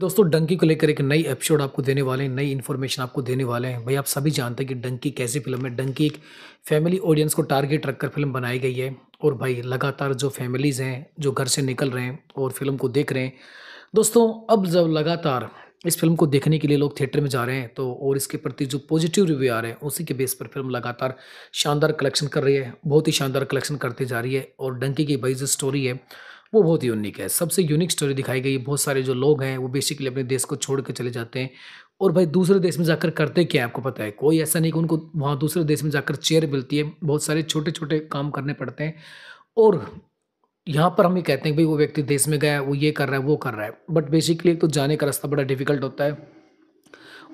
दोस्तों डंकी को लेकर एक नई एपिसोड आपको देने वाले हैं नई इन्फॉर्मेशन आपको देने वाले हैं भाई आप सभी जानते हैं कि डंकी कैसी फिल्म है डंकी एक फैमिली ऑडियंस को टारगेट रखकर फिल्म बनाई गई है और भाई लगातार जो फैमिलीज़ हैं जो घर से निकल रहे हैं और फिल्म को देख रहे हैं दोस्तों अब जब लगातार इस फिल्म को देखने के लिए लोग थिएटर में जा रहे हैं तो और इसके प्रति जो पॉजिटिव रिव्यू आ रहे हैं उसी के बेस पर फिल्म लगातार शानदार कलेक्शन कर रही है बहुत ही शानदार कलेक्शन करती जा रही है और डंकी की भाई जो स्टोरी है वो बहुत यूनिक है सबसे यूनिक स्टोरी दिखाई गई बहुत सारे जो लोग हैं वो बेसिकली अपने देश को छोड़ के चले जाते हैं और भाई दूसरे देश में जाकर करते क्या है आपको पता है कोई ऐसा नहीं कि उनको वहाँ दूसरे देश में जाकर चेयर मिलती है बहुत सारे छोटे छोटे काम करने पड़ते हैं और यहाँ पर हम ये कहते हैं भाई वो व्यक्ति देश में गया वो ये कर रहा है वो कर रहा है बट बेसिकली तो जाने का रास्ता बड़ा डिफिकल्ट होता है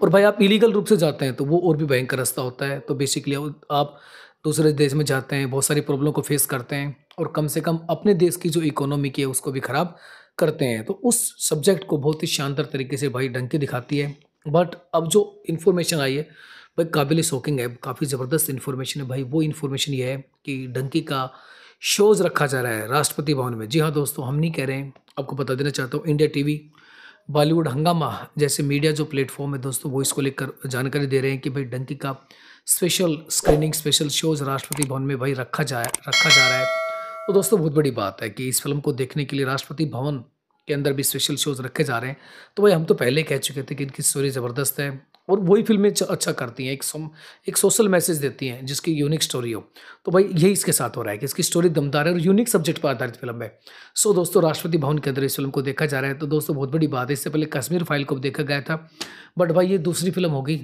और भाई आप इलीगल रूप से जाते हैं तो वो और भी भयंकर रास्ता होता है तो बेसिकली आप दूसरे देश में जाते हैं बहुत सारी प्रॉब्लम को फेस करते हैं और कम से कम अपने देश की जो इकोनॉमी की है उसको भी ख़राब करते हैं तो उस सब्जेक्ट को बहुत ही शानदार तरीके से भाई ढंग के दिखाती है बट अब जो इन्फॉर्मेशन आई है भाई काबिल शॉकिंग है काफ़ी ज़बरदस्त इन्फॉर्मेशन है भाई वो इन्फॉर्मेशन ये है कि डंकी का शोज़ रखा जा रहा है राष्ट्रपति भवन में जी हाँ दोस्तों हम नहीं कह रहे हैं आपको बता देना चाहता हूँ इंडिया टीवी बॉलीवुड हंगामा जैसे मीडिया जो प्लेटफॉर्म है दोस्तों वो इसको लेकर जानकारी दे रहे हैं कि भाई डंकी का स्पेशल स्क्रीनिंग स्पेशल शोज राष्ट्रपति भवन में भाई रखा जाए रखा जा रहा है तो दोस्तों बहुत बड़ी बात है कि इस फिल्म को देखने के लिए राष्ट्रपति भवन के अंदर भी स्पेशल शोज रखे जा रहे हैं तो भाई हम तो पहले कह चुके थे कि इनकी स्टोरी ज़बरदस्त है और वही फिल्में अच्छा करती हैं एक सो, एक सोशल मैसेज देती हैं जिसकी यूनिक स्टोरी हो तो भाई यही इसके साथ हो रहा है कि इसकी स्टोरी दमदार है और यूनिक सब्जेक्ट पर आधारित फिल्म है सो so, दोस्तों राष्ट्रपति भवन के अंदर इस फिल्म को देखा जा रहा है तो दोस्तों बहुत बड़ी बात है इससे पहले कश्मीर फाइल को देखा गया था बट भाई ये दूसरी फिल्म होगी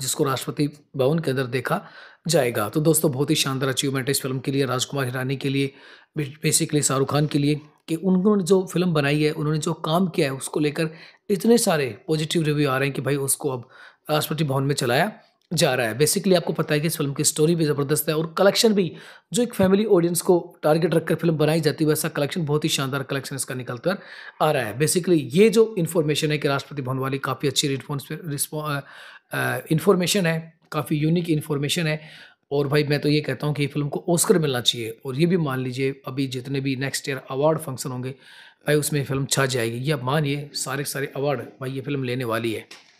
जिसको राष्ट्रपति भवन के अंदर देखा जाएगा तो दोस्तों बहुत ही शानदार अचीवमेंट है इस फिल्म के लिए राजकुमार हिरानी के लिए बेसिकली शाहरुख खान के लिए कि उन्होंने जो फिल्म बनाई है उन्होंने जो काम किया है उसको लेकर इतने सारे पॉजिटिव रिव्यू आ रहे हैं कि भाई उसको अब राष्ट्रपति भवन में चलाया जा रहा है बेसिकली आपको पता है कि इस फिल्म की स्टोरी भी ज़बरदस्त है और कलेक्शन भी जो एक फैमिली ऑडियंस को टारगेट रखकर फिल्म बनाई जाती है वैसा कलेक्शन बहुत ही शानदार कलेक्शन इसका निकल कर आ रहा है बेसिकली ये जो इन्फॉर्मेशन है कि राष्ट्रपति भवन वाली काफ़ी अच्छी रिस्पॉन्स इन्फॉर्मेशन है काफ़ी यूनिक इन्फॉर्मेशन है और भाई मैं तो ये कहता हूँ कि फिल्म को ऑस्कर मिलना चाहिए और ये भी मान लीजिए अभी जितने भी नेक्स्ट ईयर अवार्ड फंक्शन होंगे भाई उसमें फिल्म छा जाएगी या मानिए सारे सारे अवार्ड भाई ये फिल्म लेने वाली है